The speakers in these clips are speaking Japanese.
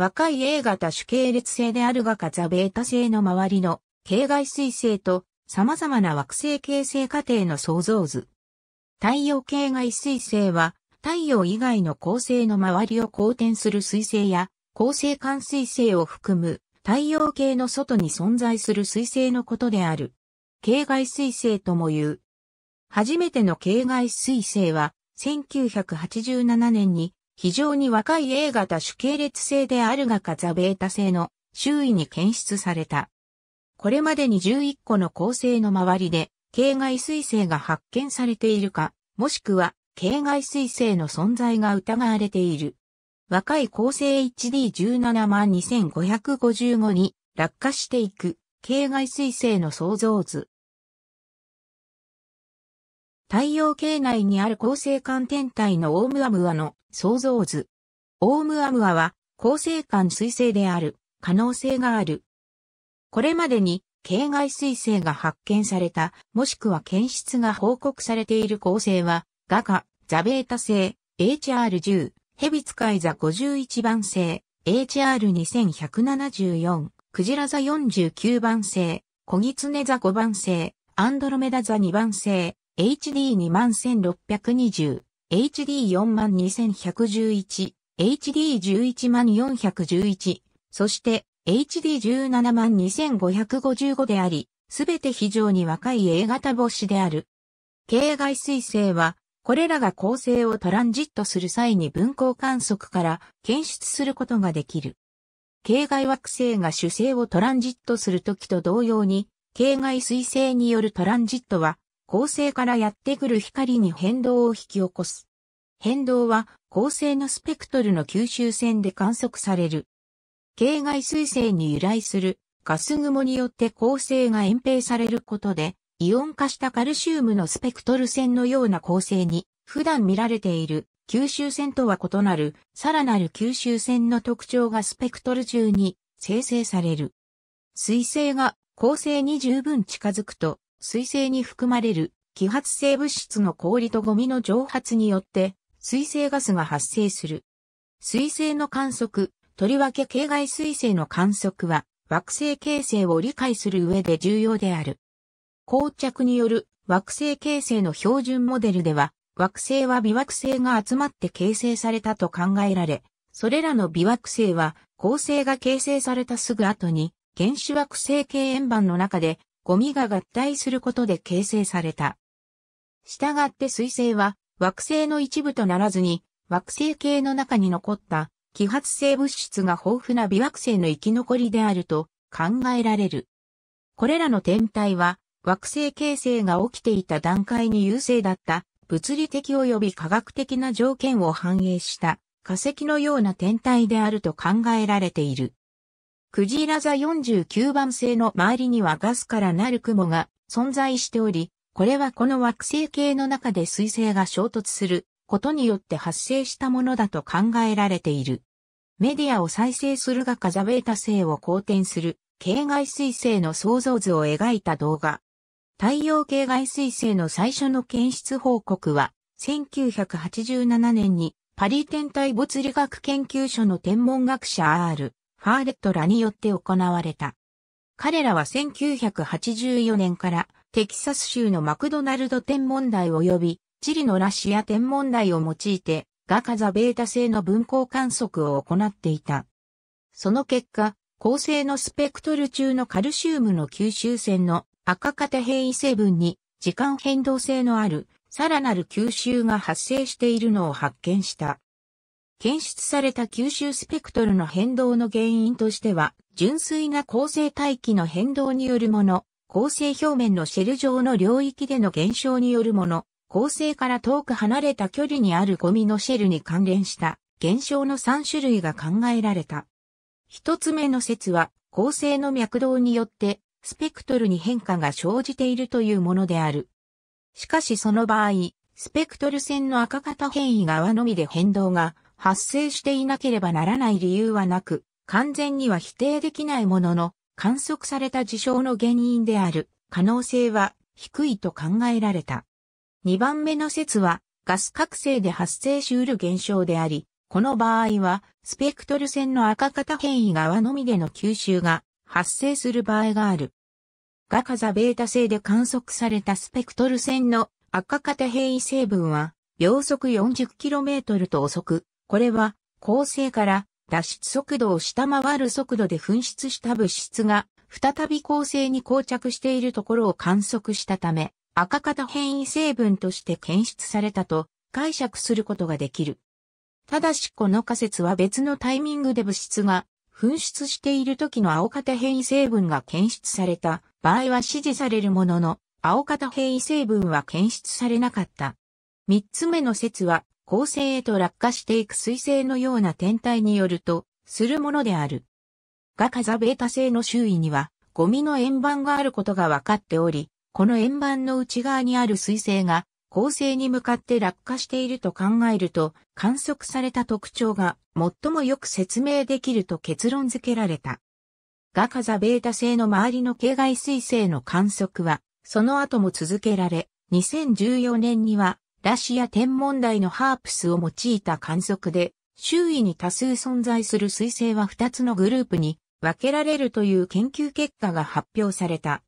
若い A 型主系列性であるがかザベータ性の周りの系外彗星と様々な惑星形成過程の創造図。太陽系外彗星は太陽以外の恒星の周りを公転する彗星や恒星間彗星を含む太陽系の外に存在する彗星のことである。系外彗星とも言う。初めての系外彗星は1987年に非常に若い A 型主系列性であるがかザベータ性の周囲に検出された。これまでに11個の構成の周りで、系外彗星が発見されているか、もしくは、系外彗星の存在が疑われている。若い構成 HD172555 に落下していく、系外彗星の創造図。太陽系内にある恒星間天体のオームアムアの想像図。オウムアムアは、構成間水星である、可能性がある。これまでに、形外水星が発見された、もしくは検出が報告されている構成は、ガガ、ザベータ星、HR10、ヘビツカイザ51番星、HR2174、クジラザ49番星、コギツネザ5番星、アンドロメダザ2番星、HD21620。HD42111、HD11411、そして h d 1 7 2 5 5 5であり、すべて非常に若い A 型星である。系外彗星は、これらが恒星をトランジットする際に分光観測から検出することができる。系外惑星が主星をトランジットするときと同様に、系外彗星によるトランジットは恒星からやってくる光に変動を引き起こす。変動は恒星のスペクトルの吸収線で観測される。系外彗星に由来するガス雲によって恒星が隠蔽されることで、イオン化したカルシウムのスペクトル線のような恒星に普段見られている吸収線とは異なるさらなる吸収線の特徴がスペクトル中に生成される。彗星が恒星に十分近づくと水星に含まれる揮発性物質の氷とゴミの蒸発によって水性ガスが発生する。水性の観測、とりわけ系外水性の観測は惑星形成を理解する上で重要である。膠着による惑星形成の標準モデルでは、惑星は微惑星が集まって形成されたと考えられ、それらの微惑星は恒星が形成されたすぐ後に原子惑星系円盤の中でゴミが合体することで形成された。したがって水星は惑星の一部とならずに惑星系の中に残った揮発性物質が豊富な微惑星の生き残りであると考えられる。これらの天体は惑星形成が起きていた段階に優勢だった物理的及び科学的な条件を反映した化石のような天体であると考えられている。クジラ座49番星の周りにはガスからなる雲が存在しており、これはこの惑星系の中で水星が衝突することによって発生したものだと考えられている。メディアを再生するがカザベータ星を好転する系外水星の創造図を描いた動画。太陽系外水星の最初の検出報告は、1987年にパリ天体物理学研究所の天文学者 R。ファーレットらによって行われた。彼らは1984年からテキサス州のマクドナルド天文台及びチリのラシア天文台を用いてガカザベータ製の分光観測を行っていた。その結果、恒星のスペクトル中のカルシウムの吸収線の赤型変異成分に時間変動性のあるさらなる吸収が発生しているのを発見した。検出された吸収スペクトルの変動の原因としては、純粋な構成大気の変動によるもの、構成表面のシェル状の領域での減少によるもの、構成から遠く離れた距離にあるゴミのシェルに関連した減少の3種類が考えられた。一つ目の説は、構成の脈動によってスペクトルに変化が生じているというものである。しかしその場合、スペクトル線の赤型変異側のみで変動が発生していなければならない理由はなく、完全には否定できないものの、観測された事象の原因である可能性は低いと考えられた。2番目の説は、ガス覚醒で発生しうる現象であり、この場合は、スペクトル線の赤型変異側のみでの吸収が発生する場合がある。ガカザベータ性で観測されたスペクトル線の赤型変異成分は、秒速 40km と遅く、これは、恒星から脱出速度を下回る速度で噴出した物質が、再び恒星に膠着しているところを観測したため、赤型変異成分として検出されたと解釈することができる。ただしこの仮説は別のタイミングで物質が噴出している時の青型変異成分が検出された場合は支持されるものの、青型変異成分は検出されなかった。三つ目の説は恒星へと落下していく彗星のような天体によると、するものである。ガカザベータ星の周囲には、ゴミの円盤があることが分かっており、この円盤の内側にある彗星が、恒星に向かって落下していると考えると、観測された特徴が最もよく説明できると結論付けられた。ガカザベータ星の周りの系外彗星の観測は、その後も続けられ、2014年にはラシア天文台のハープスを用いた観測で、周囲に多数存在する彗星は2つのグループに分けられるという研究結果が発表された。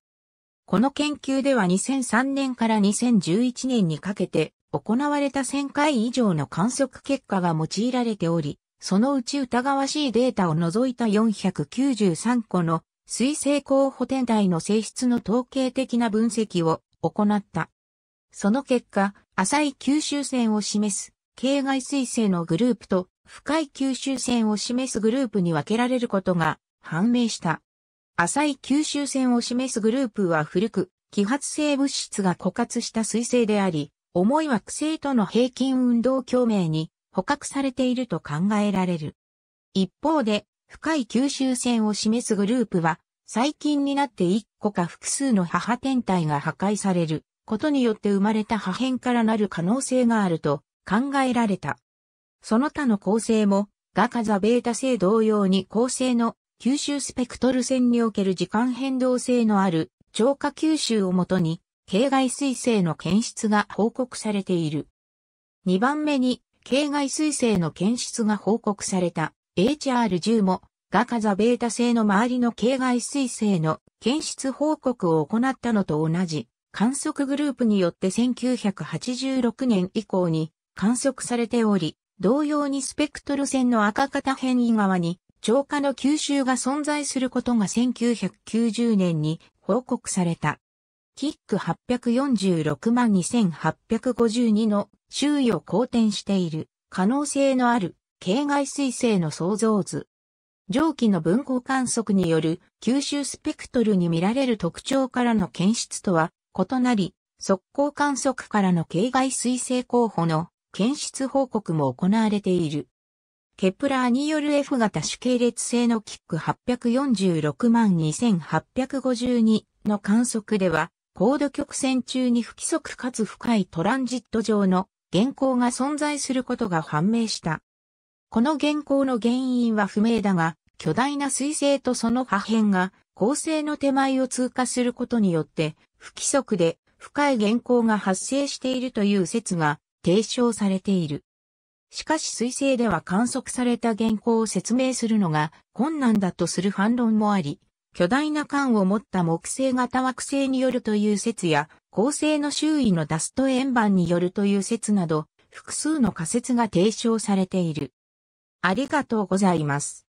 この研究では2003年から2011年にかけて行われた1000回以上の観測結果が用いられており、そのうち疑わしいデータを除いた493個の水星候補天体の性質の統計的な分析を行った。その結果、浅い吸収線を示す、境外水性のグループと、深い吸収線を示すグループに分けられることが判明した。浅い吸収線を示すグループは古く、揮発性物質が枯渇した水性であり、重い惑星との平均運動共鳴に捕獲されていると考えられる。一方で、深い吸収線を示すグループは、最近になって一個か複数の母天体が破壊されることによって生まれた破片からなる可能性があると考えられた。その他の構成も、ガカザベータ製同様に構成の吸収スペクトル線における時間変動性のある超過吸収をもとに、形外彗星の検出が報告されている。2番目に、形外彗星の検出が報告された HR10 も、ガカザベータ製の周りの形外彗星の検出報告を行ったのと同じ観測グループによって1986年以降に観測されており、同様にスペクトル線の赤型変異側に超過の吸収が存在することが1990年に報告された。キック846万2852の周囲を好転している可能性のある系外彗星の創造図。上記の分光観測による吸収スペクトルに見られる特徴からの検出とは異なり、速攻観測からの境外彗星候補の検出報告も行われている。ケプラーによる F 型主系列性のキック8462852の観測では、高度曲線中に不規則かつ深いトランジット上の原稿が存在することが判明した。この原稿の原因は不明だが、巨大な彗星とその破片が恒星の手前を通過することによって不規則で深い原稿が発生しているという説が提唱されている。しかし彗星では観測された原稿を説明するのが困難だとする反論もあり、巨大な缶を持った木星型惑星によるという説や、恒星の周囲のダスト円盤によるという説など、複数の仮説が提唱されている。ありがとうございます。